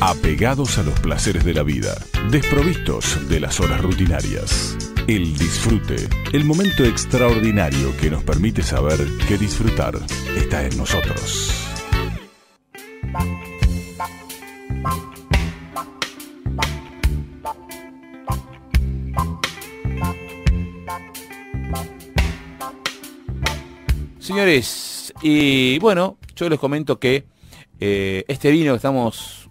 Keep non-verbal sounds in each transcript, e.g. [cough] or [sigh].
apegados a los placeres de la vida, desprovistos de las horas rutinarias. El disfrute, el momento extraordinario que nos permite saber que disfrutar está en nosotros. Señores, y bueno, yo les comento que eh, este vino que estamos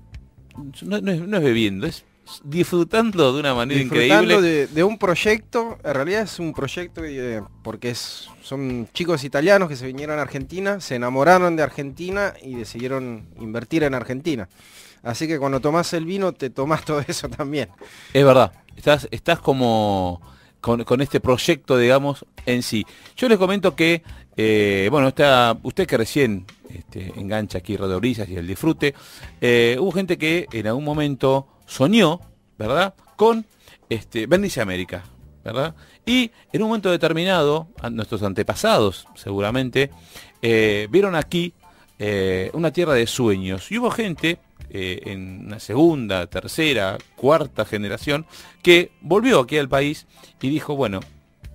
no, es, bebiendo, es disfrutando de una manera disfrutando increíble. De, de, un proyecto, en realidad es un proyecto eh, porque son chicos italianos que se vinieron a Argentina, se enamoraron de Argentina y decidieron invertir en Argentina. Así que cuando tomás el vino te tomás [laughs] todo eso también. Es verdad, estás, estás como con este proyecto, digamos, en sí. Yo les comento que eh, bueno, está, usted que recién este, engancha aquí Radio y el disfrute, eh, hubo gente que en algún momento soñó, ¿verdad? Con este, Bendice América, ¿verdad? Y en un momento determinado, nuestros antepasados seguramente, eh, vieron aquí una tierra de sueños. Y hubo gente en una segunda, tercera, cuarta generación, que volvió aquí al país y dijo, bueno,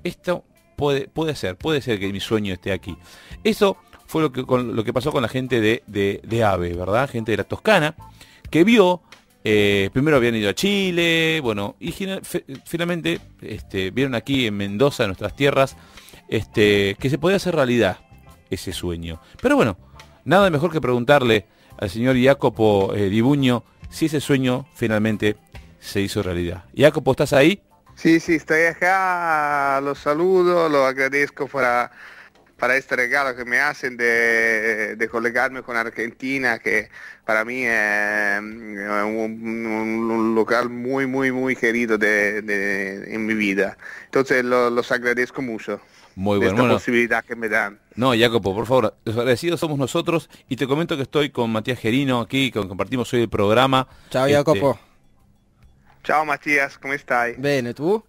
esto puede, puede ser, puede ser que mi sueño esté aquí. Eso fue lo que, lo que pasó con la gente de, de, AVE, ¿verdad? Gente de la Toscana, que vio, eh, primero habían ido a Chile, bueno, y finalmente este, vieron aquí en Mendoza, en nuestras tierras, este, que se podía hacer realidad ese sueño. Pero bueno, nada mejor que preguntarle al señor Jacopo eh, Dibuño si ese sueño finalmente se hizo realidad. Jacopo, ¿estás ahí? Sí, sí, estoy acá, los saludo, los agradezco para, este regalo que me hacen de, de colegarme con Argentina, que para mí es eh, un, local muy, muy, muy querido de, en mi vida. Entonces los agradezco mucho. Muy bueno, esta posibilidad que me dan. No, Jacopo, por favor, los agradecidos somos nosotros y te comento que estoy con Matías Gerino aquí, que compartimos hoy el programa. Chao, Jacopo. Este, Ciao Matías, come stai? Bene, tu?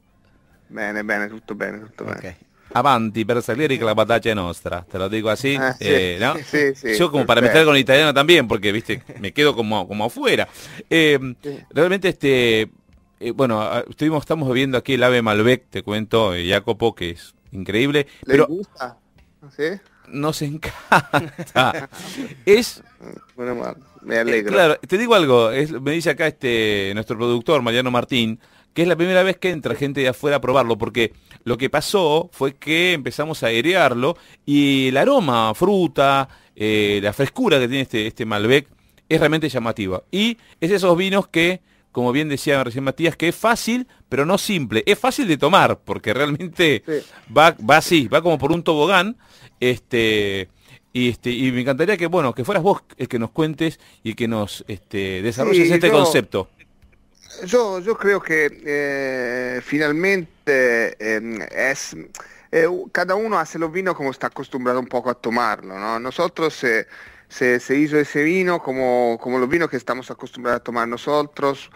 Bene, bene, tutto bene, tutto bene. Avanti per salir y la batalla es nuestra, te lo digo así, sí, ah, Sí, eh, [laughs] Yo como para meter con italiano también, porque viste, me quedo como, como afuera. Eh, realmente este, eh, bueno, estuvimos, estamos viendo aquí el ave Malbec, te cuento, Jacopo, que es increíble. ¿Le gusta? ¿Sí? nos encanta. [laughs] es... Bueno, me alegro. Eh, claro, te digo algo, me dice acá este nuestro productor, Mariano Martín, que es la primera vez que entra gente de afuera a probarlo, porque lo que pasó fue que empezamos a airearlo y el aroma, fruta, eh, la frescura que tiene este, este Malbec es realmente llamativa. Y es esos vinos que como bien decía recién Matías, que es fácil, pero no simple. Es fácil de tomar, porque realmente va, va así, va como por un tobogán. Este, y, este, y me encantaría que, bueno, que fueras vos el que nos cuentes y que nos este, desarrolles este concepto. Yo, yo creo que eh, finalmente em, es eh, cada uno hace lo vino como está acostumbrado un poco a tomarlo, ¿no? Nosotros eh, se, hizo ese vino como, como los vinos que estamos acostumbrados a tomar nosotros.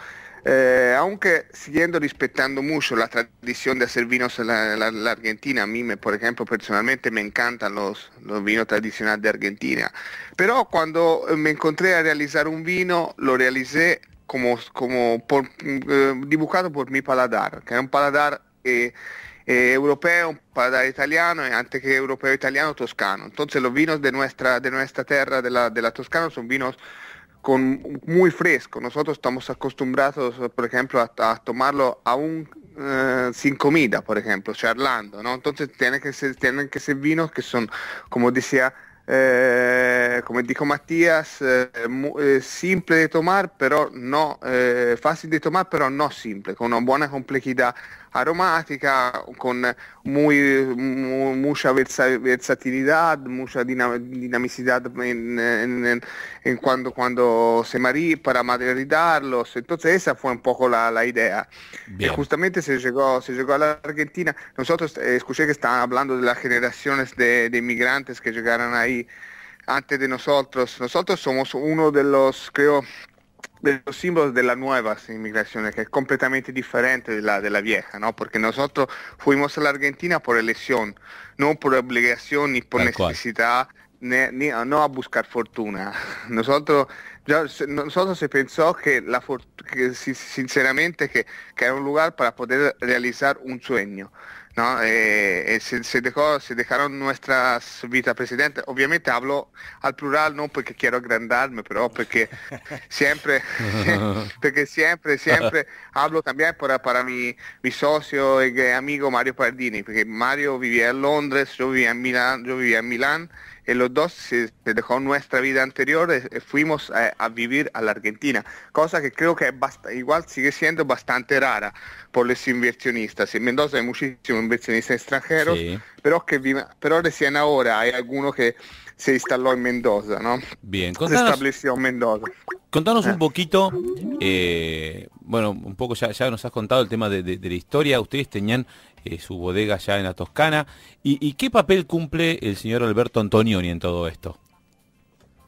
Eh, aunque siguiendo respetando mucho la tradición de hacer vinos en la, Argentina, a mí, me, por ejemplo, personalmente me encantan los, los, vinos tradicionales de Argentina, pero cuando me encontré a realizar un vino, lo realicé como, como por, eh, dibujado por mi paladar, que es un paladar eh, eh, europeo europeo, para italiano y eh, antes que europeo italiano, toscano. Entonces los vinos de nuestra, de nuestra tierra, de la, de Toscana, son vinos con, muy frescos. Nosotros estamos acostumbrados, por ejemplo, a, tomarlo aún eh, sin comida, por ejemplo, charlando. Entonces tienen que, ser, que ser vinos que son, como decía, como dijo Matías, simple de tomar, pero no, fácil de tomar, pero no simple, con una buena complejidad aromática, con muy, mucha versatilidad, mucha dinamicidad en, cuando, cuando se maría para materializarlos. Entonces esa fue un poco la, idea. Y justamente se llegó, se llegó a la Argentina. Nosotros eh, escuché que estaban hablando de las generaciones de, de inmigrantes que llegaron ahí antes de nosotros. Nosotros somos uno de los, creo, los simbolo della nuova immigrazione che è completamente differente della, della vieja, ¿no? perché noi fuimos a la Argentina por elección, no por per ni por Tal necesidad, ni, a buscar fortuna. Nosotros, non nosotros se pensò che, la che sinceramente che, que era un lugar per poter realizzare un sueño. ¿no? Eh, eh, se, se, dejó, se dejaron nuestras vita presidente, ovviamente hablo al plural non perché quiero agrandarme, però perché [laughs] sempre, [laughs] perché sempre, sempre hablo también per para mi, mi socio y amico Mario Pardini, perché Mario vive a Londra, yo vivía en Milán, yo los dos se, dejó nuestra vida anterior, y eh, eh, fuimos a, vivir a la Argentina, cosa que creo que igual sigue siendo bastante rara por los inversionistas. En Mendoza hay muchísimos inversionistas extranjeros, pero, que pero recién ahora hay alguno que se instaló en Mendoza, ¿no? Bien, contanos, se estableció Mendoza. Contanos un ah. poquito, eh, bueno, un poco ya, nos has contado el tema de, la historia. Ustedes tenían eh, su bodega ya en la Toscana. ¿Y, qué papel cumple el señor Alberto Antonioni en todo esto?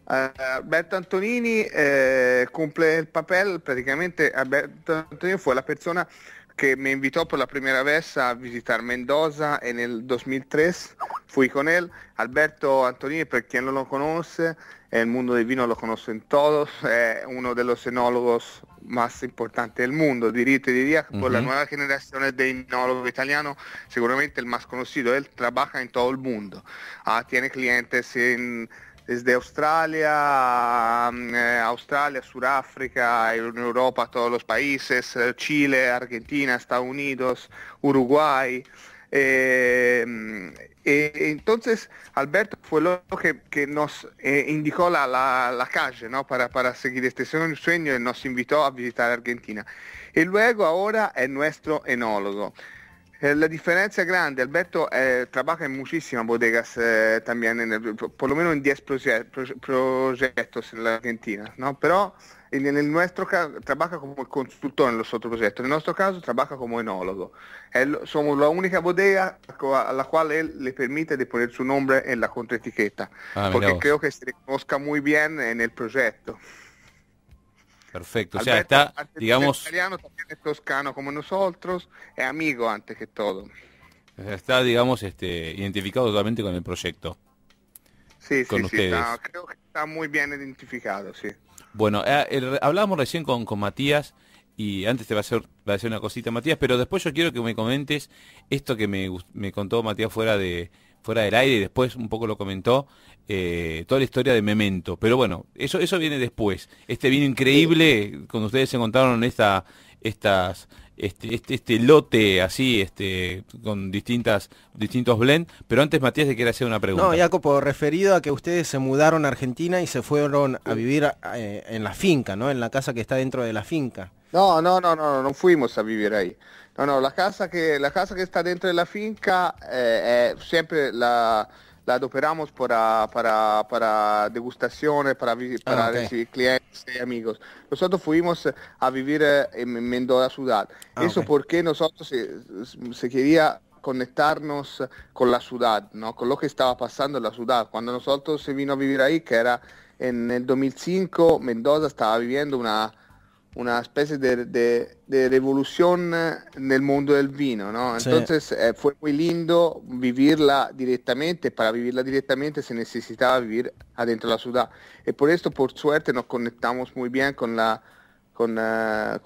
Ah, Alberto Antonini eh, cumple el papel, prácticamente Alberto Antonioni fue la persona che mi invitò per la primera vez a visitar Mendoza e nel 2003. Fui con él, Alberto Antonini, per chi non lo conosce, il mondo del vino lo conocen todos, è uno dei los più importanti del mondo, diría, te diría, con uh -huh. la nueva generación de enólogos italianos, seguramente el más conocido, él trabaja en todo el mundo, ah, tiene clientes en desde Australia, mm, eh, Australia, Sudáfrica, Europa, todos los países, eh, Chile, Argentina, Estados Unidos, Uruguay. Eh, mm, entonces Alberto fue lo que, nos indicó la, calle para, para seguir este sueño y nos invitó a visitar Argentina. Y luego ahora es nuestro enólogo. Eh, la differenza è grande, Alberto, eh, trabaja en muchísimas bodegas eh, también, en el, por lo menos en 10 proye pro proyectos en la Argentina, ¿no? Pero en, el nuestro caso trabaja como consultor en los otros proyectos, en nuestro caso trabaja como enólogo. El, somos la única bodega a la cual él le permite de poner su nombre en la contraetiqueta, ah, porque creo que se le conozca muy bien en eh, el proyecto. Perfecto, o sea, está, digamos... Italiano también toscano como nosotros, es amigo antes que todo. está, digamos, este, identificado totalmente con el proyecto. Sí, con sí, sí, está, creo que está muy bien identificado, sí. Bueno, eh, hablábamos recién con, con Matías y antes te va a hacer, a una cosita, Matías, pero después yo quiero que me comentes esto que me, me contó Matías fuera de, fuera del aire y después un poco lo comentó, eh, toda la historia de Memento. Pero bueno, eso, eso viene después. Este vino increíble, cuando ustedes se encontraron esta, estas, este, este, este lote así, este, con distintas, distintos blends. Pero antes Matías te quería hacer una pregunta. No, Jacopo, referido a que ustedes se mudaron a Argentina y se fueron a vivir eh, en la finca, ¿no? En la casa que está dentro de la finca. No, no, no, no, no fuimos a vivir ahí. No, no, la casa que, la casa que está dentro de la finca eh, eh, siempre la, la adoperamos para, para, para degustaciones, para, ah, clientes y amigos. Nosotros fuimos a vivir eh, en Mendoza, Ciudad. Ah, Eso porque nosotros se, se, quería conectarnos con la ciudad, ¿no? con lo que estaba pasando en la ciudad. Cuando nosotros se vino a vivir ahí, que era en el 2005, Mendoza estaba viviendo una una especie de, revolución eh, en el mundo del vino, ¿no? Entonces eh, fue muy lindo vivirla directamente, para vivirla directamente se necesitaba vivir adentro de la ciudad. Y eh, por esto, por suerte, nos conectamos muy bien con la con, la,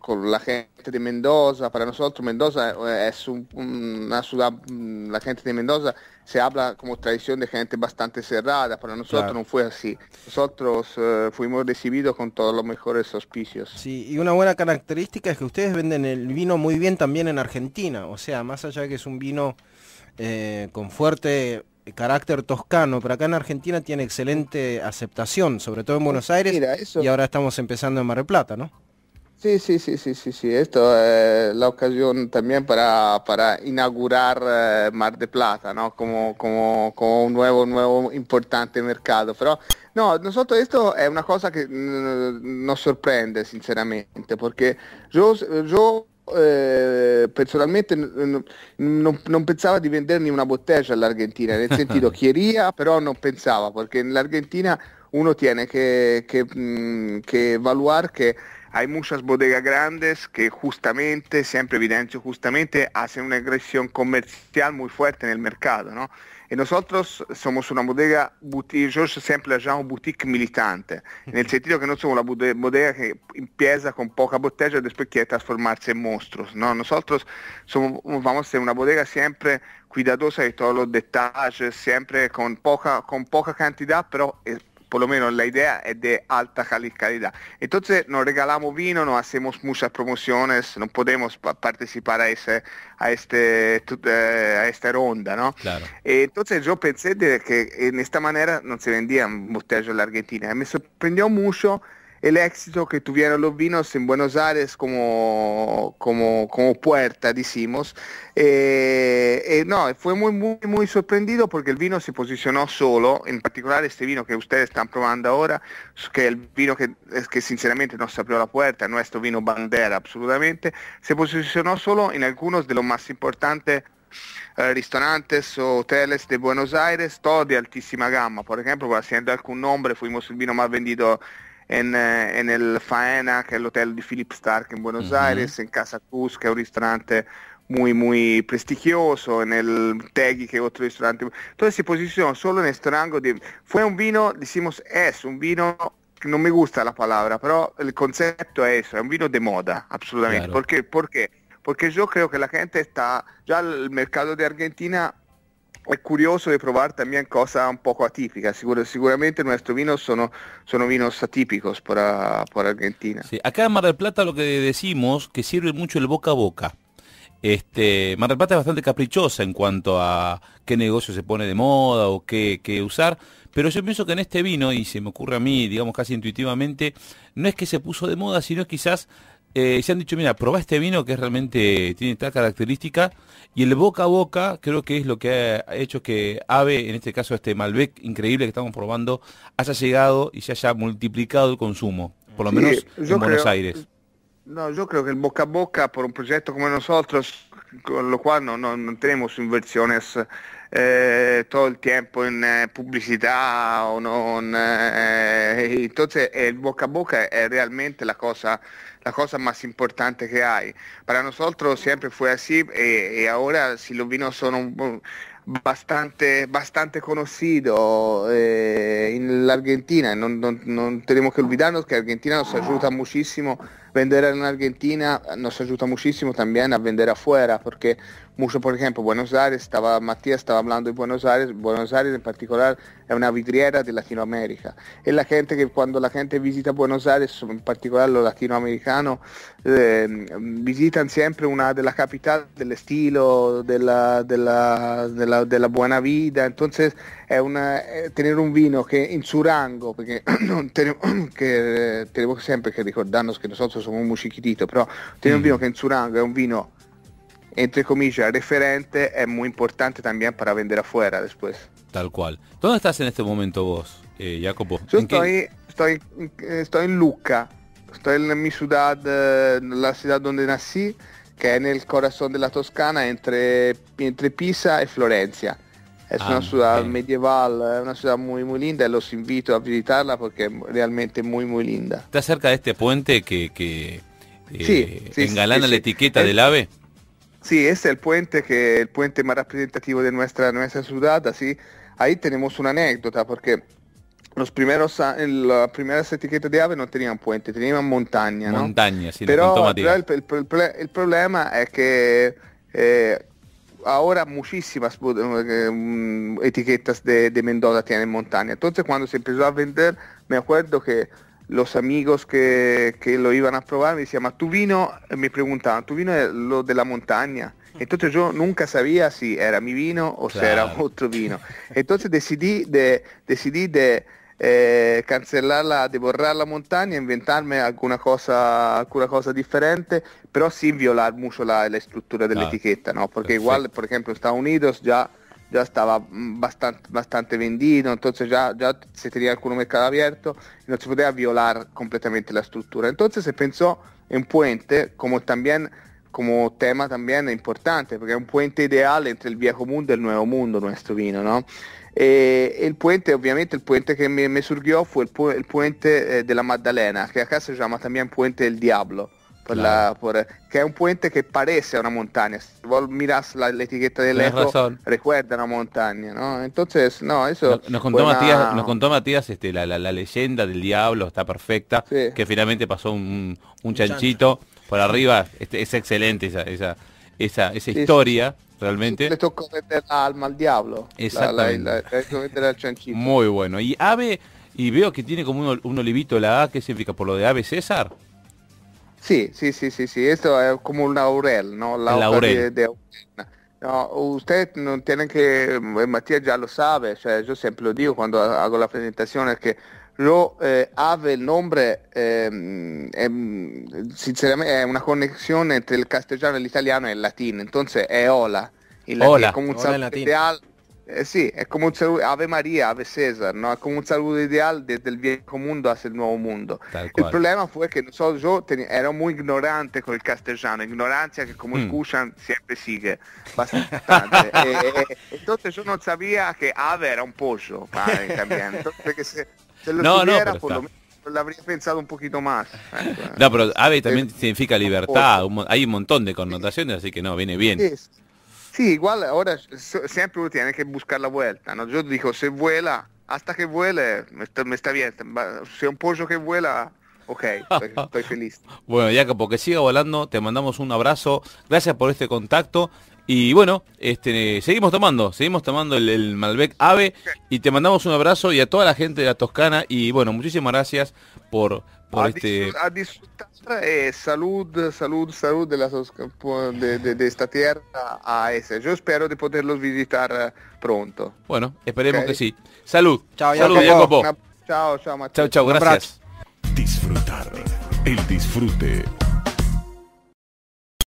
con, la, gente de Mendoza. Para nosotros Mendoza eh, es una ciudad, mm, la gente de Mendoza se habla como tradición de gente bastante cerrada, para nosotros no fue así. Nosotros eh, fuimos recibidos con todos los mejores auspicios. Sí, y una buena característica es que ustedes venden el vino muy bien también en Argentina, o sea, más allá de que es un vino eh, con fuerte eh, carácter toscano, pero acá en Argentina tiene excelente aceptación, sobre todo en Buenos Aires, y ahora estamos empezando en Mar del Plata, ¿no? Sí, sí, sí, sí, sí, sí, esto es eh, la ocasión también para, para inaugurar eh, Mar de Plata, ¿no? Como, como, un nuevo, nuevo importante mercado. Pero no, nosotros esto es una cosa que mm, nos sorprende, sinceramente, porque yo Eh, personalmente non, non, pensava di vendermi una bottega all'Argentina, nel [laughs] sentito chieria, però non pensava, perché nell'Argentina uno tiene che, che, mh, che valuar que hay muchas bodega grandes che giustamente, sempre evidenzio giustamente, ha un'aggressione commerciale comercial muy fuerte en el ¿no? nosotros somos una bodega, boutique, yo siempre la llamo boutique militante, en el sentido que no somos una bodega que empieza con poca botella y después quiere transformarse en monstruos, no, nosotros somos, vamos a ser una bodega siempre cuidadosa de todos los detalles, siempre con poca, con poca cantidad, pero eh, por lo menos la idea es de alta calidad. Entonces nos regalamos vino, no hacemos muchas promociones, no podemos participar a, ese, a, este, eh, a esta ronda, ¿no? Claro. Entonces yo pensé de que en esta manera no se vendían botellas en la Argentina. Me sorprendió mucho el éxito que tuvieron los vinos en Buenos Aires como, como, como puerta, decimos. Eh, eh, no, fue muy, muy, muy sorprendido porque el vino se posicionó solo, en particular este vino que ustedes están probando ahora, que es eh, el vino que, es que sinceramente nos abrió la puerta, nuestro vino bandera absolutamente, se posicionó solo en algunos de los más importantes eh, restaurantes o hoteles de Buenos Aires, todo de altísima gama. Por ejemplo, haciendo algún nombre, fuimos el vino más vendido en, en el Faena, che è l'hotel di Philip Stark in Buenos uh mhm. -huh. Aires, in Casa Cus, che è un ristorante muy muy prestigioso en el che è otro restaurante entonces si posicionó solo nel este rango de un vino decimos es un vino Non mi gusta la parola, però il concetto è eso es un vino de moda assolutamente. claro. Perché? porque porque yo creo que la gente está ya el mercado de Argentina Es curioso de probar también cosa un poco atípicas. seguramente nuestros vinos son, vinos atípicos ah, por Argentina. Acá en Mar del Plata lo que decimos que sirve mucho el boca a boca. Este, Mar del Plata es bastante caprichosa en cuanto a qué negocio se pone de moda o qué, qué usar, pero yo pienso que en este vino, y se me ocurre a mí, digamos casi intuitivamente, no es que se puso de moda, sino quizás eh, se han dicho, mira, probá este vino que realmente tiene esta característica y el boca a boca creo que es lo que ha hecho que AVE, en este caso este Malbec increíble que estamos probando, haya llegado y se haya multiplicado el consumo, por lo menos en Buenos Aires. No, yo creo que el boca a boca por un proyecto como nosotros con lo qual non, non tenemos inversiones eh, todo il tempo in eh, pubblicità o non eh, entonces eh, il bocca a bocca è realmente la cosa la cosa más importante que hay para nosotros sempre fue así e, y ahora si los vinos son un, bastante, bastante conocido eh, en la Argentina. non, no, tenemos che olvidarnos que Argentina nos ayuda muchísimo vender en Argentina eh, nos ayuda muchísimo también a vender afuera, porque mucho, por ejemplo, Buenos Aires, estaba Matías estaba hablando de Buenos Aires, Buenos Aires en particular es una vidriera de Latinoamérica. Y la gente que cuando la gente visita Buenos Aires, en particular los latinoamericanos, eh, visitan siempre una de las capitales del estilo, de la, de la, de la, de la buena vida. Entonces, es una, eh, tener un vino que en su rango, porque [clears throat] tenemos, que, eh, tenemos siempre que recordarnos que nosotros come un mucicchitito, mm. però tener un vino que en su rango es un vino, entre comillas, referente, è molto importante también para vendere afuera después. Tal cual. Dove estás in questo momento vos, eh, Jacopo? Yo estoy, estoy, eh, sto in Lucca, sto in mi ciudad, eh, la città donde nasci, che è nel corazon della Toscana, entre, entre Pisa e Florencia. Es ah, una ciudad medieval, es eh, una ciudad muy muy linda y los invito a visitarla porque es realmente muy muy linda. ¿Está cerca de este puente que, que eh, engalana la etiqueta del ave? Sí, es el puente que el puente más representativo de nuestra nuestra ciudad, así ahí tenemos una anécdota porque los primeros las primeras etiquetas de ave no tenían puente, tenían montaña, Montaña, sí, pero, el, problema es que eh, Ah, ora muchísimas eh, mm, etiquetas de, de, Mendoza tienen montaña. Entonces cuando se empezó a vender, me acuerdo que los amigos que, que lo iban a probar me decían, ¿tu vino? Me preguntaban, ¿tu vino es lo de la montaña? Entonces yo nunca sabía si era mi vino o claro. si era otro vino. Entonces decidí de, decidí de eh, cancellarla, deborrarla montagna, inventarmi alcuna cosa, alguna cosa differente, però sin violar mucho la, la estructura de la ah, etiqueta, ¿no? Porque perfecto. igual, por ejemplo, Estados Unidos ya ya estaba bastante, bastante vendido, entonces ya, ya se tenia algún mercado abierto y no se podía violar completamente la struttura. Entonces se pensò è un puente come también como tema también importante, perché è un puente ideale entre il viejo mundo e il nuevo mundo nostro vino, ¿no? Eh, el puente, obviamente, el puente que me surgió fue el puente eh, de la Maddalena, Que acá se llama también Puente del Diablo. Por la, que es un puente que parece a una montaña. Si vos mirás la, etiqueta del eco, recuerda una montaña, ¿no? Entonces, no, eso... Nos, contó, Matías, nos contó Matías este, la, leyenda del diablo, está perfecta, que finalmente pasó un, chanchito por arriba, este, es excelente esa, esa, esa, historia realmente. Le tocó alma al diablo. Exactamente. Muy bueno. Y ave, y veo que tiene como un, olivito la A, ¿qué significa? ¿Por lo de ave César? Sí, sí, sí, sí, sí. Esto es como un laurel, ¿no? La laurel. De, de, usted no tiene que, eh, Matías ya lo sabe, o sea, yo siempre lo digo cuando hago la presentación, es que lo eh, ave il nome eh, è, mm, sinceramente è una connessione tra il castellano e l'italiano e il latino entonces è ola il hola, come un hola saludo ideal eh, sì è come un saludo ave maria ave cesar no è come un saluto ideale desde el viejo mundo hasta il nuovo mondo il problema fu che non so io ten... ero molto ignorante con il castigliano ignoranza che come mm. scusan sempre sigue [laughs] bastante e, e, entonces io non sapevo che ave era un pollo pare ah, también no, no, por lo habría pensado un poquito más. [laughs] No, pero ave también significa libertad, hay un montón de connotaciones, así que no, viene bien. Sí, igual ahora siempre uno tiene que buscar la vuelta, ¿no? Yo digo, se vuela, hasta que vuele, me está, bien, si un pollo que vuela... Ok, estoy, [laughs] feliz. bueno, ya que siga volando, te mandamos un abrazo, gracias por este contacto y bueno, este, seguimos tomando, seguimos tomando el, Malbec Ave y te mandamos un abrazo y a toda la gente de la Toscana y bueno, muchísimas gracias por, este... a eh, salud, salud, salud de, la, de, esta tierra a ese. Yo espero de poderlos visitar eh, pronto. Bueno, esperemos que sí. Salud. Chao, salud, chao, chao, Chao, chao, gracias. Disfrutar. El disfrute